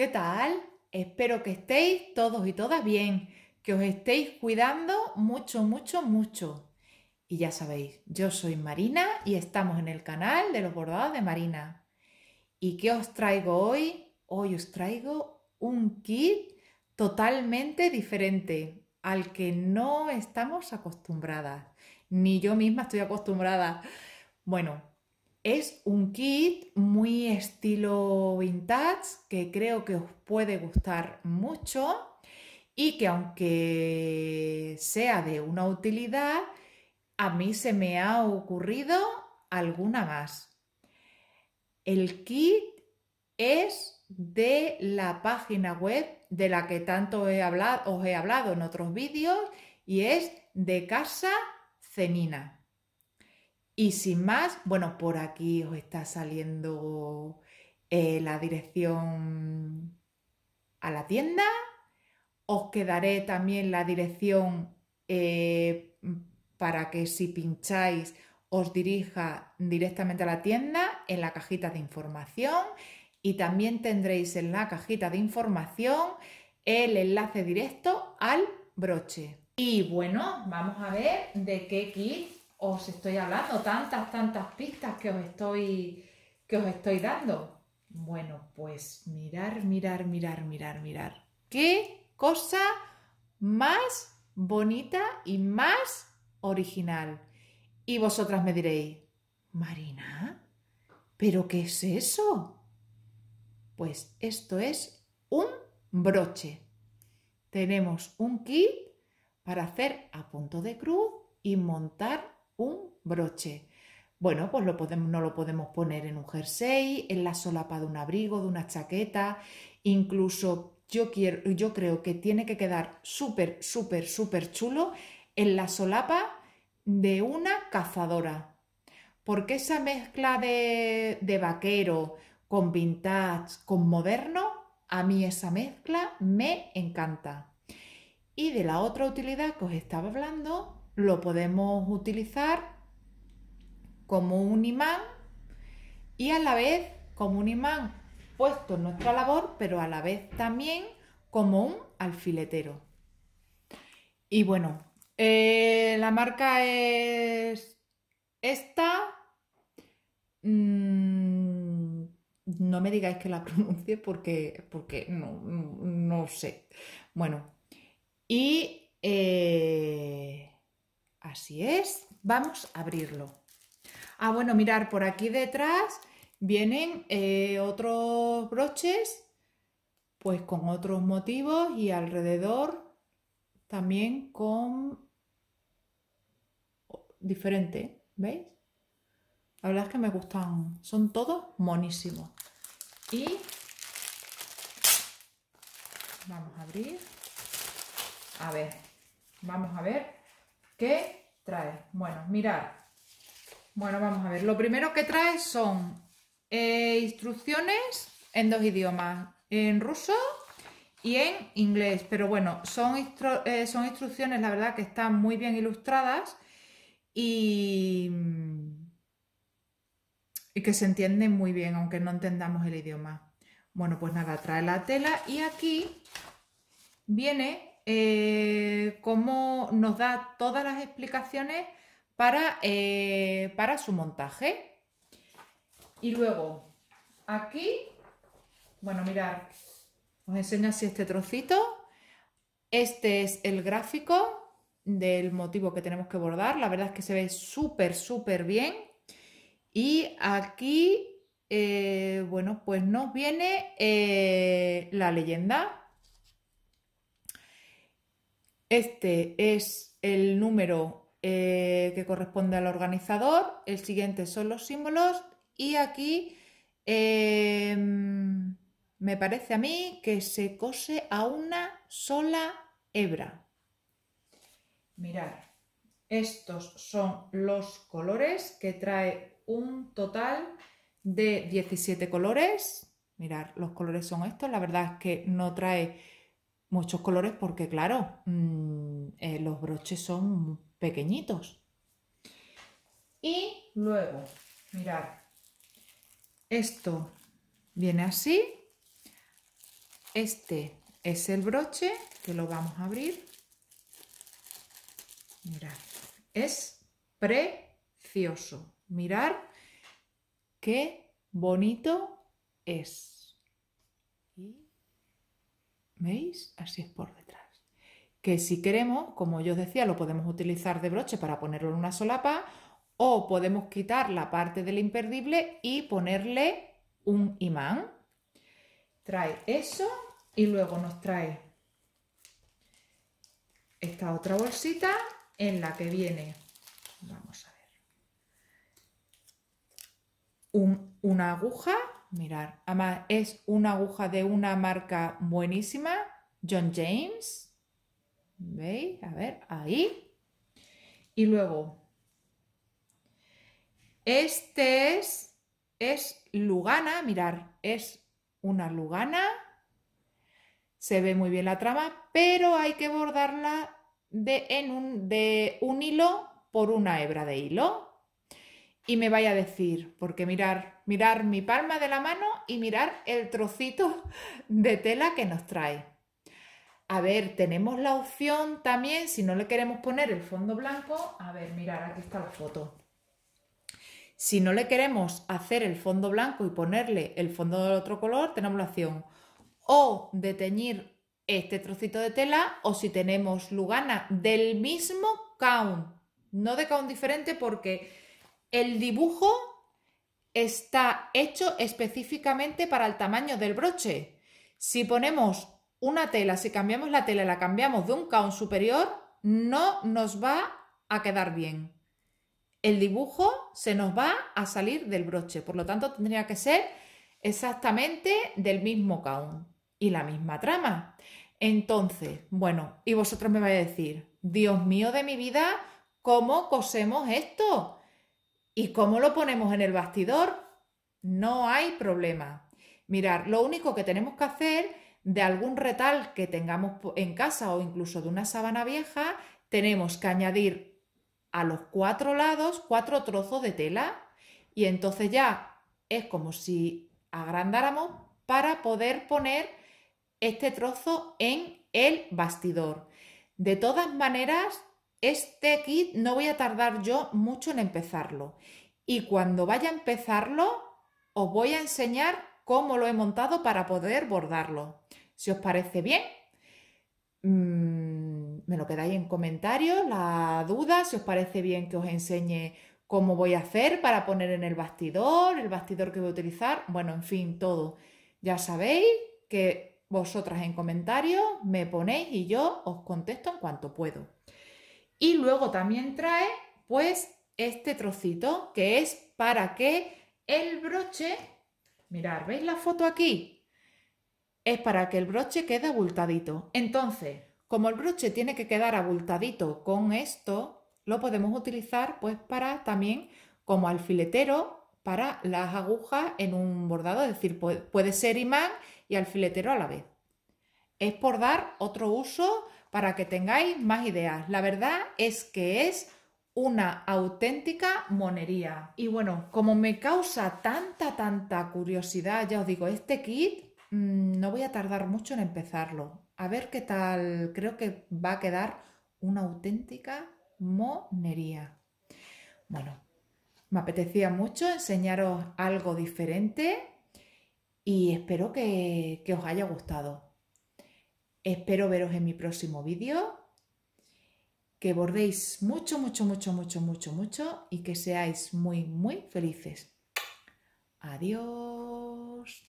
¿Qué tal? Espero que estéis todos y todas bien, que os estéis cuidando mucho, mucho, mucho. Y ya sabéis, yo soy Marina y estamos en el canal de los bordados de Marina. ¿Y qué os traigo hoy? Hoy os traigo un kit totalmente diferente al que no estamos acostumbradas. Ni yo misma estoy acostumbrada. Bueno, es un kit muy estilo vintage que creo que os puede gustar mucho y que aunque sea de una utilidad, a mí se me ha ocurrido alguna más. El kit es de la página web de la que tanto he hablado, os he hablado en otros vídeos y es de Casa Cenina. Y sin más, bueno, por aquí os está saliendo eh, la dirección a la tienda. Os quedaré también la dirección eh, para que si pincháis os dirija directamente a la tienda en la cajita de información y también tendréis en la cajita de información el enlace directo al broche. Y bueno, vamos a ver de qué kit os estoy hablando, tantas, tantas pistas que os estoy, que os estoy dando. Bueno, pues mirar, mirar, mirar, mirar, mirar. ¿Qué cosa más bonita y más original? Y vosotras me diréis, Marina, ¿pero qué es eso? Pues esto es un broche. Tenemos un kit para hacer a punto de cruz y montar un broche. Bueno, pues lo podemos, no lo podemos poner en un jersey, en la solapa de un abrigo, de una chaqueta, incluso yo, quiero, yo creo que tiene que quedar súper, súper, súper chulo en la solapa de una cazadora. Porque esa mezcla de, de vaquero con vintage, con moderno, a mí esa mezcla me encanta. Y de la otra utilidad que os estaba hablando lo podemos utilizar como un imán y a la vez como un imán puesto en nuestra labor, pero a la vez también como un alfiletero. Y bueno, eh, la marca es esta. Mm, no me digáis que la pronuncie porque, porque no, sé. Bueno, y eh, Así es, vamos a abrirlo. Ah, bueno, mirar por aquí detrás vienen eh, otros broches, pues con otros motivos y alrededor también con diferente, ¿veis? La verdad es que me gustan, son todos monísimos. Y vamos a abrir. A ver, vamos a ver ¿Qué trae? Bueno, mirad. Bueno, vamos a ver. Lo primero que trae son eh, instrucciones en dos idiomas, en ruso y en inglés. Pero bueno, son, eh, instrucciones, la verdad, que están muy bien ilustradas y que se entienden muy bien, aunque no entendamos el idioma. Bueno, pues nada, trae la tela y aquí viene eh, cómo nos da todas las explicaciones para, eh, para su montaje. Y luego, aquí, bueno, mirad, os enseño así este trocito. Este es el gráfico del motivo que tenemos que bordar. La verdad es que se ve súper, súper bien. Y aquí, eh, bueno, pues nos viene la leyenda. Este es el número eh, que corresponde al organizador, el siguiente son los símbolos y aquí em, me parece a mí que se cose a una sola hebra. Mirad, estos son los colores que trae un total de 17 colores. Mirad, los colores son estos, la verdad es que no trae muchos colores porque, claro, mm, eh, los broches son pequeñitos. Y luego, mirar esto viene así. Este es el broche que lo vamos a abrir. Mirad, es precioso. Mirad qué bonito es. ¿Veis? Así es por detrás. Que si queremos, como yo os decía, lo podemos utilizar de broche para ponerlo en una solapa o podemos quitar la parte del imperdible y ponerle un imán. Trae eso y luego nos trae esta otra bolsita en la que viene, vamos a ver, una aguja mirar. Además, es una aguja de una marca buenísima, John James. ¿Veis? A ver, ahí. Y luego, este es, es Lugana, mirar, es una Lugana. Se ve muy bien la trama, pero hay que bordarla de, en de un hilo por una hebra de hilo y me vaya a decir, porque mirar, mirar mi palma de la mano y mirar el trocito de tela que nos trae. A ver, tenemos la opción también, si no le queremos poner el fondo blanco, a ver, mirar, aquí está la foto. Si no le queremos hacer el fondo blanco y ponerle el fondo del otro color, tenemos la opción o de teñir este trocito de tela o si tenemos lugana del mismo count, no de count diferente porque el dibujo está hecho específicamente para el tamaño del broche. Si ponemos una tela, si cambiamos la tela y la cambiamos de un caón superior, no nos va a quedar bien. El dibujo se nos va a salir del broche, por lo tanto tendría que ser exactamente del mismo caón y la misma trama. Entonces, bueno, y vosotros me vais a decir, Dios mío de mi vida, ¿cómo cosemos esto? ¿Y cómo lo ponemos en el bastidor? No hay problema. Mirar, lo único que tenemos que hacer de algún retal que tengamos en casa o incluso de una sábana vieja, tenemos que añadir a los cuatro lados cuatro trozos de tela y entonces ya es como si agrandáramos para poder poner este trozo en el bastidor. De todas maneras, este kit no voy a tardar yo mucho en empezarlo. Y cuando vaya a empezarlo, os voy a enseñar cómo lo he montado para poder bordarlo. Si os parece bien, mm, me lo quedáis en comentarios, la duda, si os parece bien que os enseñe cómo voy a hacer para poner en el bastidor, el bastidor que voy a utilizar, bueno, en fin, todo. Ya sabéis que vosotras en comentarios me ponéis y yo os contesto en cuanto puedo. Y luego también trae pues este trocito que es para que el broche, mirad, ¿veis la foto aquí? Es para que el broche quede abultadito. Entonces, como el broche tiene que quedar abultadito con esto, lo podemos utilizar pues para también como alfiletero para las agujas en un bordado, es decir, puede ser imán y alfiletero a la vez. Es por dar otro uso para que tengáis más ideas. La verdad es que es una auténtica monería. Y bueno, como me causa tanta, tanta curiosidad, ya os digo, este kit mm, no voy a tardar mucho en empezarlo. A ver qué tal, creo que va a quedar una auténtica monería. Bueno, me apetecía mucho enseñaros algo diferente y espero que os haya gustado. Espero veros en mi próximo vídeo. Que bordéis mucho, mucho, mucho, mucho, mucho, mucho y que seáis muy, muy felices. Adiós.